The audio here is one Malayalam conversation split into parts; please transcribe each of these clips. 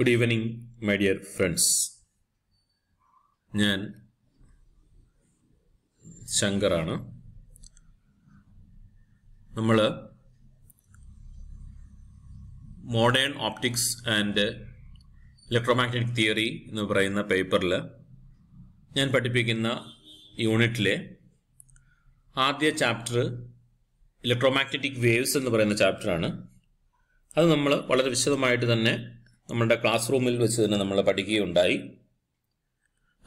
Good evening my dear friends ഞാൻ ശങ്കറാണ് നമ്മൾ modern optics and electromagnetic theory എന്ന് പറയുന്ന പേപ്പറിൽ ഞാൻ പഠിപ്പിക്കുന്ന യൂണിറ്റിലെ ആദ്യ ചാപ്റ്റർ ഇലക്ട്രോമാഗ്നറ്റിക് വേവ്സ് എന്ന് പറയുന്ന ചാപ്റ്ററാണ് അത് നമ്മൾ വളരെ വിശദമായിട്ട് തന്നെ നമ്മളുടെ ക്ലാസ് റൂമിൽ വെച്ച് തന്നെ നമ്മൾ പഠിക്കുകയുണ്ടായി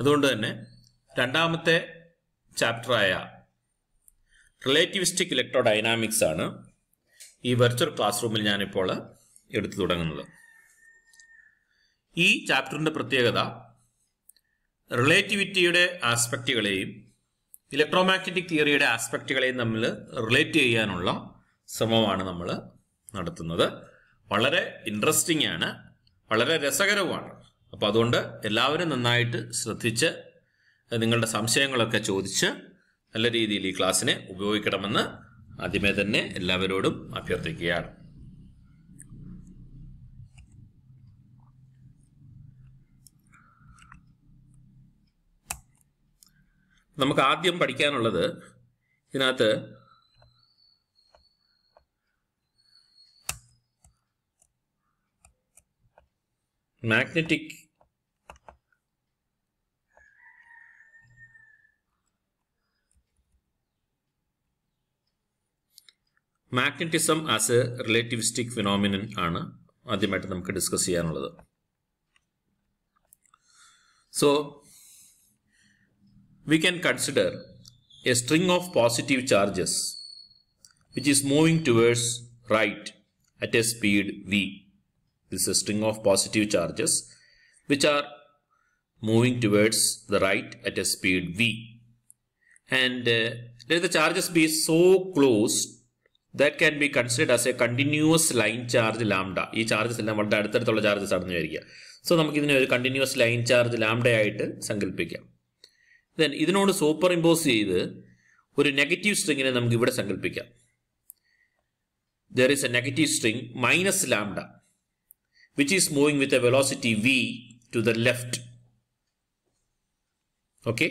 അതുകൊണ്ട് തന്നെ രണ്ടാമത്തെ ചാപ്റ്ററായ റിലേറ്റിവിസ്റ്റിക് ഇലക്ട്രോ ഡൈനാമിക്സ് ആണ് ഈ വെർച്വൽ ക്ലാസ് റൂമിൽ ഞാനിപ്പോൾ എടുത്തു തുടങ്ങുന്നത് ഈ ചാപ്റ്ററിൻ്റെ പ്രത്യേകത റിലേറ്റിവിറ്റിയുടെ ആസ്പെക്റ്റുകളെയും ഇലക്ട്രോമാഗ്നറ്റിക് തിയറിയുടെ ആസ്പെക്റ്റുകളെയും തമ്മിൽ റിലേറ്റ് ചെയ്യാനുള്ള ശ്രമമാണ് നമ്മൾ നടത്തുന്നത് വളരെ ഇൻട്രസ്റ്റിംഗ് ആണ് വളരെ രസകരവുമാണ് അപ്പോൾ അതുകൊണ്ട് എല്ലാവരും നന്നായിട്ട് ശ്രദ്ധിച്ച് നിങ്ങളുടെ സംശയങ്ങളൊക്കെ ചോദിച്ച് നല്ല രീതിയിൽ ഈ ക്ലാസ്സിനെ ഉപയോഗിക്കണമെന്ന് ആദ്യമേ തന്നെ എല്ലാവരോടും അഭ്യർത്ഥിക്കുകയാണ് നമുക്ക് ആദ്യം പഠിക്കാനുള്ളത് ഇതിനകത്ത് magnetic magnetism as a relativistic phenomenon ആണ് ആദ്യമായിട്ട് നമുക്ക് ഡിസ്കസ് ചെയ്യാനുള്ളത് so we can consider a string of positive charges which is moving towards right at a speed v. this is a string of positive charges which are moving towards the right at a speed v and uh, let the charges be so close that can be considered as a continuous line charge lambda ee charges ellam valda aduthadathulla charges adannu veriya so namak idine or continuous line charge lambda ayittu sankalpikkam then idinodu superimpose cheythu or negative string ne namak ivide sankalpikkam there is a negative string minus lambda which is moving with a velocity v to the left. Okay,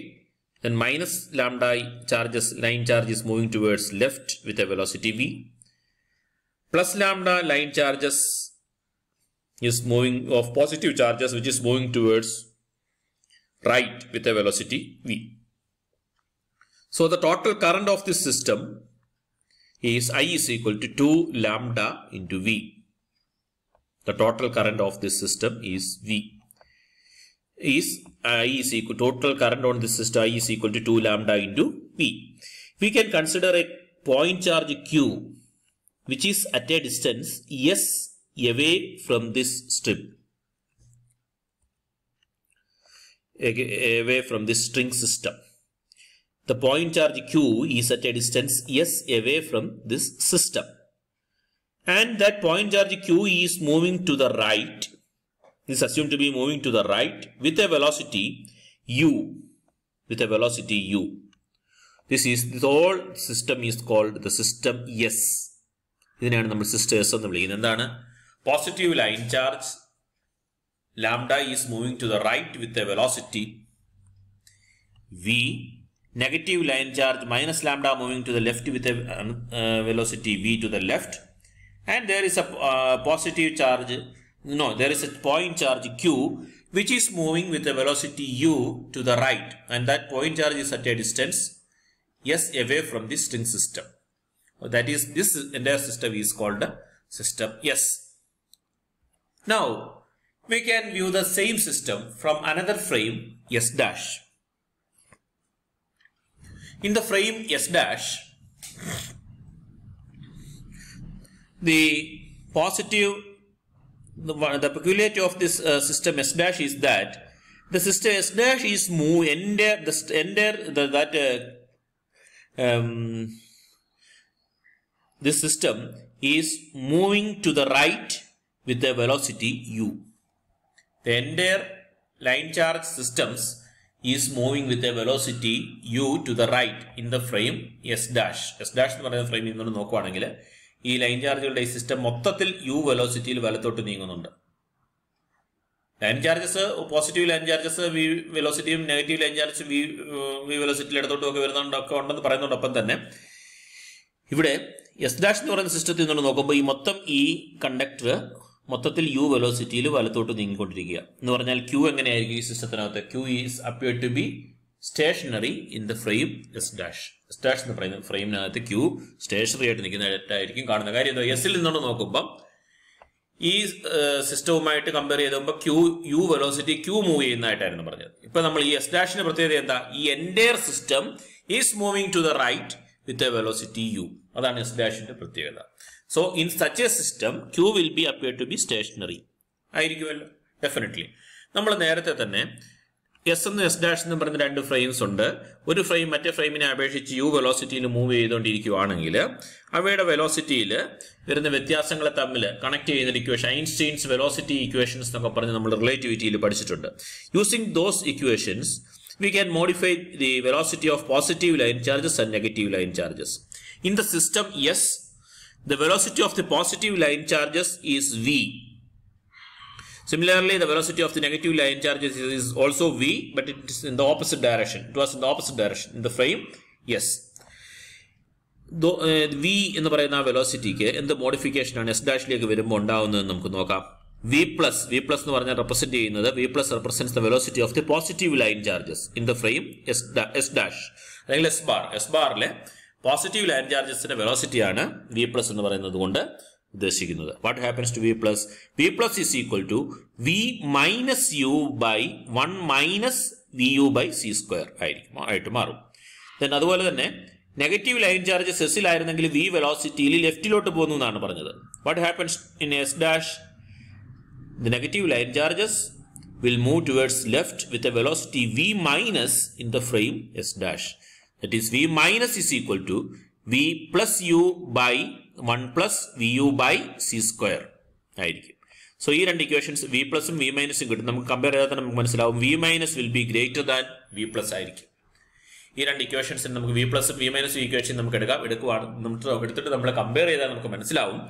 then minus lambda charges line charge is moving towards left with a velocity v. Plus lambda line charges is moving of positive charges which is moving towards right with a velocity v. So the total current of this system is I is equal to 2 lambda into V the total current of this system is V is I uh, is equal total current on this system I is equal to 2 lambda into V. We can consider a point charge Q which is at a distance S away from this strip away from this string system. The point charge Q is at a distance S away from this system and that point charge q is moving to the right is assumed to be moving to the right with a velocity u with a velocity u this is this whole system is called the system s ഇതിനെയാണ് നമ്മൾ സിസ്റ്റേഴ്സ് എന്ന് വിളിക്കുന്നത് എന്താണ് positive line charge lambda is right to the right with a velocity V negative line charge minus lambda the to the left with a velocity V to the left and there is a uh, positive charge no there is a point charge q which is moving with a velocity u to the right and that point charge is at a distance yes away from the string system that is this entire system is called system yes now we can view the same system from another frame s dash in the frame s dash the positive, the, the peculiarity of this uh, system S dash is that the system S dash is move entire, the entire, the, that, uh, um, this system is moving to the right with a velocity u. The entire line charge systems is moving with a velocity u to the right in the frame s dash. s dash frame പറയുന്ന ഫ്രെയിം നിങ്ങൾ നോക്കുവാണെങ്കിൽ ഈ ലൈൻ ചാർജുകളുടെ ഈ സിസ്റ്റം മൊത്തത്തിൽ യു വെലോസിറ്റിയിൽ വലത്തോട്ട് നീങ്ങുന്നുണ്ട് line charges positive line charges V വെലോസിറ്റിയും negative line charges V V വെലോസിറ്റിയിൽ ഇടത്തോട്ടും ഒക്കെ വരുന്നുണ്ടൊക്കെ ഉണ്ടെന്ന് പറയുന്നതോടൊപ്പം തന്നെ ഇവിടെ എസ് ഡാഷ് എന്ന് പറയുന്ന സിസ്റ്റത്തിൽ നിന്ന് നോക്കുമ്പോൾ ഈ മൊത്തം ഈ കണ്ടക്ടർ മൊത്തത്തിൽ യു വെലോസിറ്റിയിൽ വലത്തോട്ട് നീങ്ങിക്കൊണ്ടിരിക്കുക എന്ന് പറഞ്ഞാൽ ക്യൂ എങ്ങനെയായിരിക്കും ഈ സിസ്റ്റത്തിനകത്ത് Q is appear to be stationary in the frame S dash S dash എന്ന് പറയുന്ന ഫ്രെയിമിനകത്ത് ക്യൂ സ്റ്റേഷനറി ആയിട്ട് നിൽക്കുന്നതായിട്ടായിരിക്കും കാണുന്ന കാര്യം എന്താ എസിൽ നിന്നോട് നോക്കുമ്പം ഈ സിസ്റ്റവുമായിട്ട് കമ്പയർ ചെയ്ത് ചെയ്തപ്പോൾ Q U velocity Q move ചെയ്യുന്നതായിട്ടായിരുന്നു പറഞ്ഞത് ഇപ്പൊ നമ്മൾ ഈ എസ് ഡാഷിന്റെ പ്രത്യേകത എന്താ ഈ entire system is moving to the right with a velocity U അതാണ് എസ് ഡാഷിന്റെ പ്രത്യേകത so in such a system Q will be appear to be stationary ആയിരിക്കുമല്ലോ ഡെഫിനറ്റ്ലി നമ്മൾ നേരത്തെ തന്നെ എസ് എന്ന് എസ് ഡാഷ് എന്ന് പറയുന്ന രണ്ട് ഫ്രെയിംസ് ഉണ്ട് ഒരു ഫ്രെയിം മറ്റേ ഫ്രെയിമിനെ അപേക്ഷിച്ച് യു വെലോസിറ്റിയിൽ മൂവ് ചെയ്തുകൊണ്ടിരിക്കുകയാണെങ്കിൽ അവയുടെ വെലോസിറ്റിയിൽ വരുന്ന വ്യത്യാസങ്ങളെ തമ്മിൽ കണക്ട് ചെയ്യുന്ന ഇക്വേഷൻ ഐൻസ്റ്റീൻസ് വെലോസിറ്റി ഇക്വേഷൻസ് എന്നൊക്കെ പറഞ്ഞ് നമ്മൾ റിലേറ്റിവിറ്റിയിൽ പഠിച്ചിട്ടുണ്ട് using those equations we can modify the velocity of positive line charges and negative line charges in the system yes the velocity of the positive line charges is V Similarly, the velocity of the negative line charges is also V, but it is in the opposite direction. It was in the opposite direction. In the frame, yes. V എന്ന് പറയുന്ന ആ വെലോസിറ്റിക്ക് എന്ത് മോഡിഫിക്കേഷനാണ് എസ് ഡാഷിലേക്ക് വരുമ്പോൾ ഉണ്ടാവുന്നത് നമുക്ക് നോക്കാം വി പ്ലസ് വി പ്ലസ് എന്ന് പറഞ്ഞാൽ റെപ്രസെന്റ് ചെയ്യുന്നത് V plus represents the velocity of the positive line charges in the frame S S dash അല്ലെങ്കിൽ എസ് ബാർ എസ് ബാറിലെ പോസിറ്റീവ് ലൈൻ ചാർജസിന്റെ വെലോസിറ്റിയാണ് വി പ്ലസ് എന്ന് പറയുന്നത് കൊണ്ട് ഉദ്ദേശിക്കുന്നത് what happens to V plus V plus is equal to V minus U by one minus V U by C square ആയിരിക്കും ആയിട്ട് മാറും ദെൻ അതുപോലെ തന്നെ നെഗറ്റീവ് ലൈൻ ചാർജ് സെസ്സിലായിരുന്നെങ്കിൽ വി വെലോസിറ്റിയിൽ ലെഫ്റ്റിലോട്ട് പോകുന്നു എന്നാണ് പറഞ്ഞത് what happens in S dash the negative line charges will move towards left with a velocity V minus in the frame S dash that is V minus is equal to V plus U by one plus V U by C square ആയിരിക്കും സോ ഈ രണ്ട് ഇക്വേഷൻസ് വി പ്ലസും വി മൈനസും കിട്ടും നമുക്ക് കമ്പയർ ചെയ്താൽ തന്നെ നമുക്ക് മനസ്സിലാവും V minus will be greater than V plus ആയിരിക്കും ഈ രണ്ട് ഇക്വേഷൻസിന് നമുക്ക് വി പ്ലസും വി മൈനസും ഇക്വേഷൻ നമുക്ക് എടുക്കാം എടുക്കുവാണ് നമുക്ക് എടുത്തിട്ട് നമ്മൾ കമ്പയർ ചെയ്താൽ നമുക്ക് മനസ്സിലാവും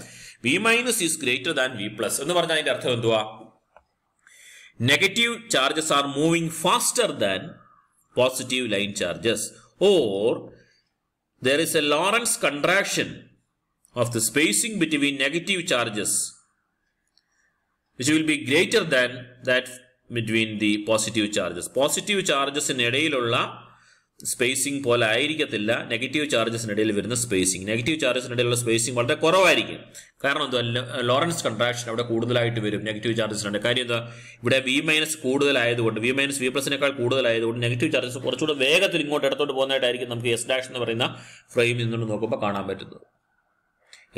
V minus is greater than V plus എന്ന് പറഞ്ഞാൽ അതിന്റെ അർത്ഥം എന്തുവാ negative charges are moving faster than positive line charges or there is a Lorentz contraction of the spacing between negative charges which will be greater than that between the positive charges. പോസിറ്റീവ് ചാർജസിന് ഇടയിലുള്ള സ്പേസിംഗ് പോലെ ആയിരിക്കത്തില്ല നെഗറ്റീവ് ചാർജസിന് ഇടയിൽ വരുന്ന സ്പേസിംഗ് നെഗറ്റീവ് ചാർജസിന് ഇടയിലുള്ള സ്പേസിംഗ് വളരെ കുറവായിരിക്കും കാരണം എന്താ ലോറൻസ് കൺട്രാക്ഷൻ അവിടെ കൂടുതലായിട്ട് വരും നെഗറ്റീവ് ചാർജസിനുണ്ട് കാര്യം എന്താ ഇവിടെ വി മൈനസ് കൂടുതലായതുകൊണ്ട് വി മൈനസ് വി പ്ലസിനേക്കാൾ കൂടുതലായതുകൊണ്ട് നെഗറ്റീവ് ചാർജസ് കുറച്ചുകൂടെ വേഗത്തിൽ ഇങ്ങോട്ട് ഇടത്തോട്ട് പോകുന്നതായിട്ടായിരിക്കും നമുക്ക് എസ് ഡാഷ് എന്ന് പറയുന്ന ഫ്രെയിമിൽ നിന്ന് നോക്കുമ്പോൾ കാണാൻ പറ്റുന്നത്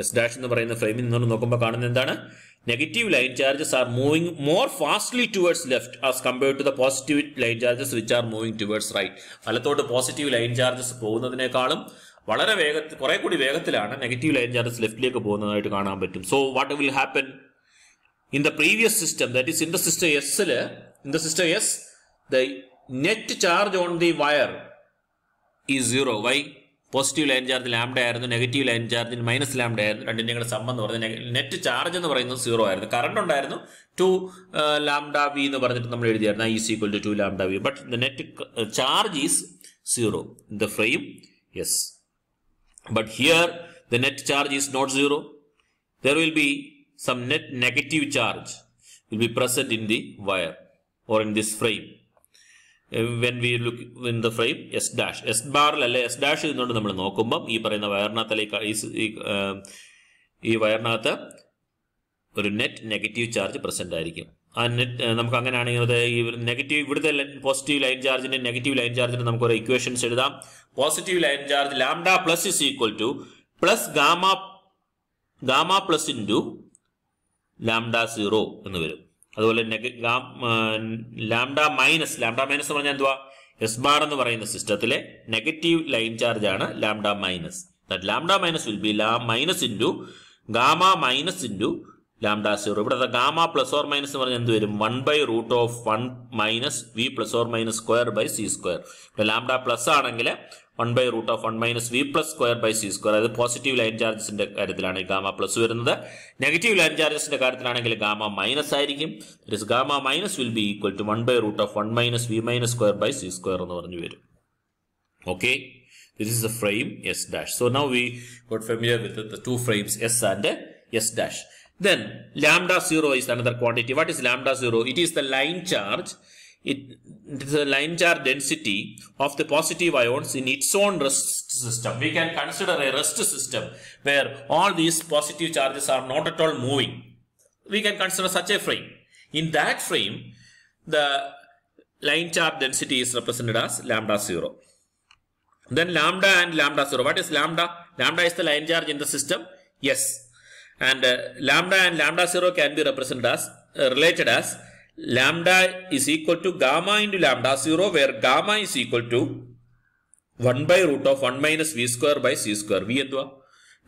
എസ് ഡാഷ് എന്ന് പറയുന്ന ഫ്രെയിമിൽ നിന്നുകൊണ്ട് നോക്കുമ്പോൾ കാണുന്നത് എന്താണ് negative line charges are moving more fastly towards left as compared to the positive line charges which are moving towards right വലത്തോട്ട് പോസിറ്റീവ് ലൈൻ ചാർജസ് പോകുന്നതിനേക്കാളും വളരെ വേഗത്തിൽ കുറെ കൂടി വേഗത്തിലാണ് നെഗറ്റീവ് ലൈൻ ചാർജസ് ലെഫ്റ്റിലേക്ക് പോകുന്നതായിട്ട് കാണാൻ പറ്റും so what will happen in the previous system that is in the system എസ്സിൽ in the system S the net charge on the wire is zero why positive line charge lambda ആയിരുന്നു നെഗറ്റീവ് ലൈൻ ചാർജിന് മൈനസ് ലാംഡ ആയിരുന്നു രണ്ടിൻ്റെയും കൂടെ സംബന്ധം എന്ന് നെറ്റ് ചാർജ് എന്ന് പറയുന്നത് സീറോ ആയിരുന്നു കറണ്ട് ഉണ്ടായിരുന്നു ടു ലാംഡ വി എന്ന് പറഞ്ഞിട്ട് നമ്മൾ എഴുതിയായിരുന്നു is equal to two lambda v but the net charge is zero in the frame yes but here the net charge is not zero there will be some net negative charge will be present in the wire or in this frame when we look in the frame S dash S ബാറിൽ അല്ലെ എസ് ഡാഷ് ഇരുന്നുകൊണ്ട് നമ്മൾ നോക്കുമ്പം ഈ പറയുന്ന വയറിനകത്തലേക്ക് ഈ വയറിനകത്ത് ഒരു നെറ്റ് നെഗറ്റീവ് ചാർജ് പ്രസന്റ് ആയിരിക്കും ആ നെറ്റ് നമുക്ക് അങ്ങനെയാണെങ്കിൽ ഈ നെഗറ്റീവ് ഇവിടുത്തെ പോസിറ്റീവ് ലൈൻ ചാർജിന്റെ നെഗറ്റീവ് ലൈൻ ചാർജിന്റെ നമുക്ക് ഒരു ഇക്വേഷൻസ് എഴുതാം positive line charge lambda plus is equal to plus gamma gamma plus into lambda zero എന്ന് വരും അതുപോലെ ലാംഡ മൈനസ് ലാംഡ മൈനസ് എന്ന് പറഞ്ഞാൽ എന്തുവാ എസ് ബാർ എന്ന് പറയുന്ന സിസ്റ്റത്തിലെ നെഗറ്റീവ് ലൈൻ ചാർജ് ആണ് lambda minus that lambda minus will be ലാ minus into gamma minus into lambda zero ഇവിടുത്തെ ഗാമ പ്ലസ് ഓർ മൈനസ് എന്ന് പറഞ്ഞാൽ എന്ത് വരും one by root of one minus v plus or minus square by C square ഇവിടെ ലാംഡ പ്ലസ് ആണെങ്കിൽ one by root of one minus v plus square by C square അതായത് പോസിറ്റീവ് ലൈൻ ചാർജസിന്റെ കാര്യത്തിലാണ് ഈ ഗാമ പ്ലസ് വരുന്നത് നെഗറ്റീവ് ലൈൻ ചാർജസിന്റെ കാര്യത്തിലാണെങ്കിൽ ഗാമ മൈനസ് ആയിരിക്കും gamma minus will be equal to one by root of one minus v minus square by C square എന്ന് പറഞ്ഞു വരും okay this is a frame S dash so now we got familiar with the two frames S and s dash Then lambda 0 is another quantity. What is lambda 0? It is the line charge. It is the line charge density of the positive ions in its own rest system. We can consider a rest system where all these positive charges are not at all moving. We can consider such a frame. In that frame, the line charge density is represented as lambda 0. Then lambda and lambda 0. What is lambda? Lambda is the line charge in the system. Yes, and uh, lambda and lambda 0 can be represented as uh, related as lambda is equal to gamma into lambda 0 where gamma is equal to 1 by root of 1 minus v square by c square v എന്തുവാ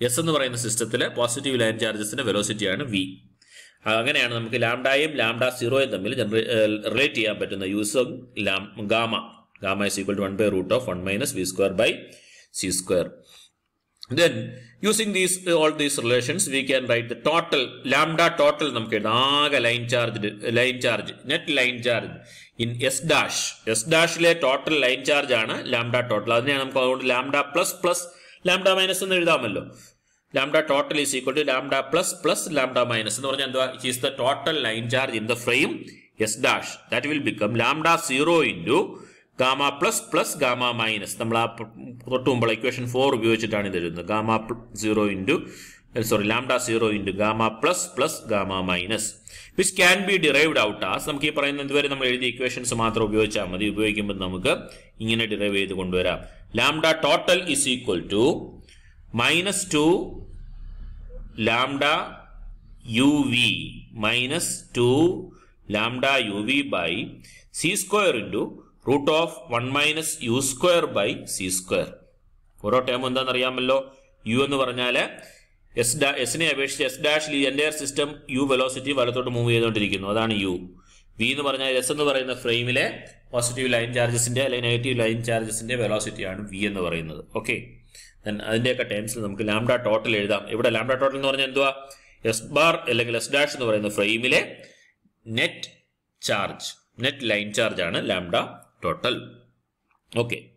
system എന്ന് പറയുന്ന സിസ്റ്റത്തിലെ പോസിറ്റീവ് ലൈൻ ചാർജസിന്റെ വെലോസിറ്റിയാണ് വി അങ്ങനെയാണ് നമുക്ക് ലാംഡായും ലാംഡ സീറോയും തമ്മിൽ റിലേറ്റ് ചെയ്യാൻ പറ്റുന്ന use gamma gamma is equal to one by root of one minus v square by C square then using these uh, all these relations we can write the total lambda total namak edaga line charge line charge net line charge in s dash s dash le total line charge aanu lambda total adine namak avund lambda plus plus lambda minus ennu ezhudamallo lambda total is equal to lambda plus plus lambda minus ennu paranja endha is the total line charge in the frame s dash that will become lambda 0 into gamma plus plus gamma minus നമ്മൾ ആ തൊട്ട് മുമ്പുള്ള ഇക്വേഷൻ ഫോർ ഉപയോഗിച്ചിട്ടാണ് ഇത് എഴുതുന്നത് gamma zero into sorry lambda zero into gamma plus plus gamma minus which can be derived out as നമുക്ക് ഈ പറയുന്ന ഇതുവരെ നമ്മൾ എഴുതിയ ഇക്വേഷൻസ് മാത്രം ഉപയോഗിച്ചാൽ മതി ഉപയോഗിക്കുമ്പോൾ നമുക്ക് ഇങ്ങനെ ഡിറൈവ് ചെയ്ത് കൊണ്ടുവരാം lambda total is equal to minus two lambda u v minus two lambda u v by C square into root of one minus u square by C square ഓരോ ടേം അറിയാമല്ലോ യു എന്ന് പറഞ്ഞാൽ എസ് ഡാ എസിനെ അപേക്ഷിച്ച് എസ് ഡാഷിൽ എൻ്റെ സിസ്റ്റം യു വെലോസിറ്റി വലത്തോട്ട് മൂവ് ചെയ്തുകൊണ്ടിരിക്കുന്നു അതാണ് യു വി എന്ന് പറഞ്ഞാൽ എസ് എന്ന് പറയുന്ന ഫ്രെയിമിലെ പോസിറ്റീവ് ലൈൻ ചാർജസിന്റെ അല്ലെങ്കിൽ നെഗറ്റീവ് ലൈൻ ചാർജസിന്റെ വെലോസിറ്റിയാണ് വി എന്ന് പറയുന്നത് ഓക്കെ അതിൻ്റെയൊക്കെ ടേംസ് നമുക്ക് ലാംഡ ടോട്ടൽ എഴുതാം ഇവിടെ ലാംഡ ടോട്ടൽ എന്ന് പറഞ്ഞാൽ എന്തുവാ എസ് ബാർ അല്ലെങ്കിൽ എസ് ഡാഷ് എന്ന് പറയുന്ന ഫ്രെയിമിലെ net charge net line charge ആണ് lambda total. Okay.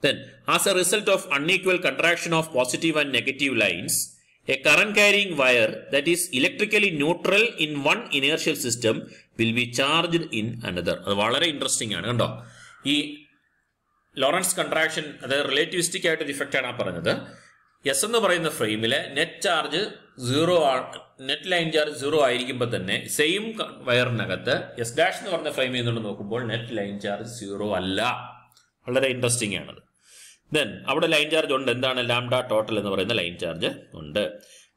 Then, as a result of unequal contraction of positive and negative lines, a current carrying wire that is electrically neutral in one inertial system will be charged in another. അത് valare interesting. aanu കണ്ടോ ee lorentz contraction അതായത് relativistic ആയിട്ടൊരു effect aanu parannathu എസ് എന്ന് പറയുന്ന ഫ്രെയിമിലെ net charge zero net line charge zero ആയിരിക്കുമ്പോൾ തന്നെ സെയിം വയറിനകത്ത് എസ് ഡാഷ് എന്ന് പറഞ്ഞ ഫ്രെയിമിൽ നിന്ന് നോക്കുമ്പോൾ നെറ്റ് ലൈൻ ചാർജ് സീറോ അല്ല വളരെ ഇൻട്രസ്റ്റിംഗ് ആണത് ദെൻ അവിടെ ലൈൻ ചാർജ് ഉണ്ട് എന്താണ് ലാംഡ ടോട്ടൽ എന്ന് പറയുന്ന ലൈൻ ചാർജ് ഉണ്ട്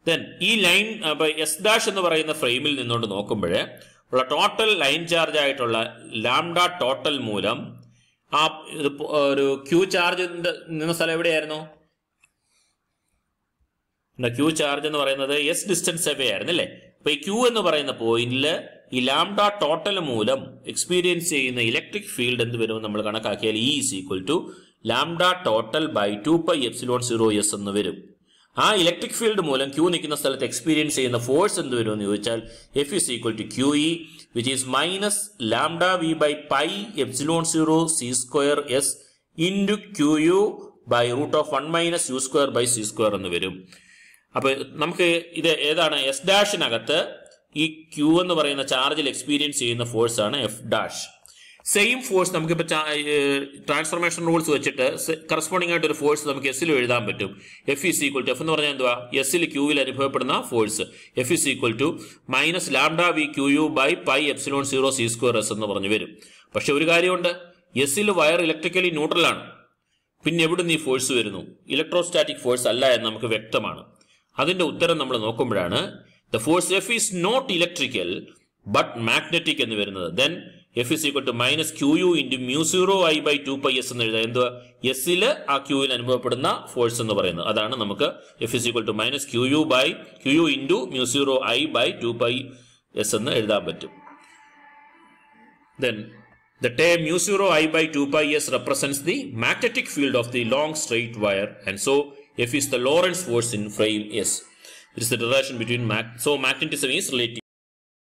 ദെൻ ഈ ലൈൻ എസ് ഡാഷ് എന്ന് പറയുന്ന ഫ്രെയിമിൽ നിന്നുകൊണ്ട് നോക്കുമ്പോഴേ ഉള്ള ടോട്ടൽ ലൈൻ ചാർജ് ആയിട്ടുള്ള ലാംഡ ടോട്ടൽ മൂലം ആ ഒരു ക്യൂ ചാർജ് നിന്ന സ്ഥലം എവിടെയായിരുന്നു ക്യൂ ചാർജ് എന്ന് പറയുന്നത് എസ് ഡിസ്റ്റൻസ് എവേ ആയിരുന്നു അല്ലേ അപ്പൊ ഈ ക്യൂ എന്ന് പറയുന്ന പോയിന്റിൽ ഈ ലാംഡ ടോട്ടൽ മൂലം എക്സ്പീരിയൻസ് ചെയ്യുന്ന ഇലക്ട്രിക് ഫീൽഡ് എന്ത് വരും നമ്മൾ കണക്കാക്കിയാൽ E is equal to lambda total by two pi epsilon zero S എന്ന് വരും ആ ഇലക്ട്രിക് ഫീൽഡ് മൂലം ക്യൂ നിൽക്കുന്ന സ്ഥലത്ത് എക്സ്പീരിയൻസ് ചെയ്യുന്ന ഫോഴ്സ് എന്ത് വരും എന്ന് ചോദിച്ചാൽ F is equal to q E which is minus lambda v by pi epsilon zero c square S two q u by root of one minus u square by C square എന്ന് വരും അപ്പോൾ നമുക്ക് ഇത് ഏതാണ് എസ് ഡാഷിനകത്ത് ഈ ക്യൂ എന്ന് പറയുന്ന ചാർജിൽ എക്സ്പീരിയൻസ് ചെയ്യുന്ന ഫോഴ്സ് ആണ് എഫ് ഡാഷ് സെയിം ഫോഴ്സ് നമുക്കിപ്പോൾ ട്രാൻസ്ഫോർമേഷൻ റൂൾസ് വെച്ചിട്ട് കറസ്പോണ്ടിങ് ആയിട്ട് ഒരു ഫോഴ്സ് നമുക്ക് എസ്സിൽ എഴുതാൻ പറ്റും F is equal to F എന്ന് പറഞ്ഞാൽ എന്തുവാ എസ്സിൽ ക്യൂവിൽ അനുഭവപ്പെടുന്ന force F is equal to minus lambda v q u by pi epsilon zero c square S എന്ന് പറഞ്ഞു വരും പക്ഷെ ഒരു കാര്യമുണ്ട് എസ്സിൽ വയർ ഇലക്ട്രിക്കലി ന്യൂട്രലാണ് പിന്നെ എവിടെ ഈ ഫോഴ്സ് വരുന്നു ഇലക്ട്രോസ്റ്റാറ്റിക് ഫോഴ്സ് അല്ല എന്ന് നമുക്ക് വ്യക്തമാണ് അതിന്റെ ഉത്തരം നമ്മൾ നോക്കുമ്പോഴാണ് the force F is not electrical but magnetic എന്ന് വരുന്നത് then F is equal to minus q u into mu zero I by two pi S എന്ന് എഴുതാം എന്തുവാ എസ്സിൽ ആ ക്യൂയിൽ അനുഭവപ്പെടുന്ന ഫോഴ്സ് എന്ന് പറയുന്നത് അതാണ് നമുക്ക് F is equal to minus q u by q u into mu zero I by two pi S എന്ന് എഴുതാൻ പറ്റും ദെൻ ദ ടേ mu zero I by two pi S represents the magnetic field of the long straight wire and so F is the Lorentz force in frame S. This is the relation between Mac. So magnetism is relative.